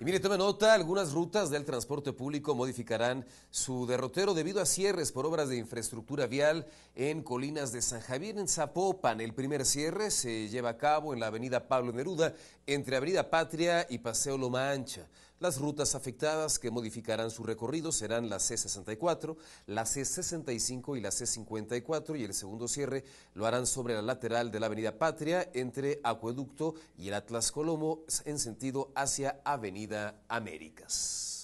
Y mire, tome nota, algunas rutas del transporte público modificarán su derrotero debido a cierres por obras de infraestructura vial en colinas de San Javier en Zapopan. El primer cierre se lleva a cabo en la avenida Pablo Neruda, entre Avenida Patria y Paseo Loma Ancha. Las rutas afectadas que modificarán su recorrido serán la C64, la C65 y la C54 y el segundo cierre lo harán sobre la lateral de la Avenida Patria entre Acueducto y el Atlas Colomo en sentido hacia Avenida Américas.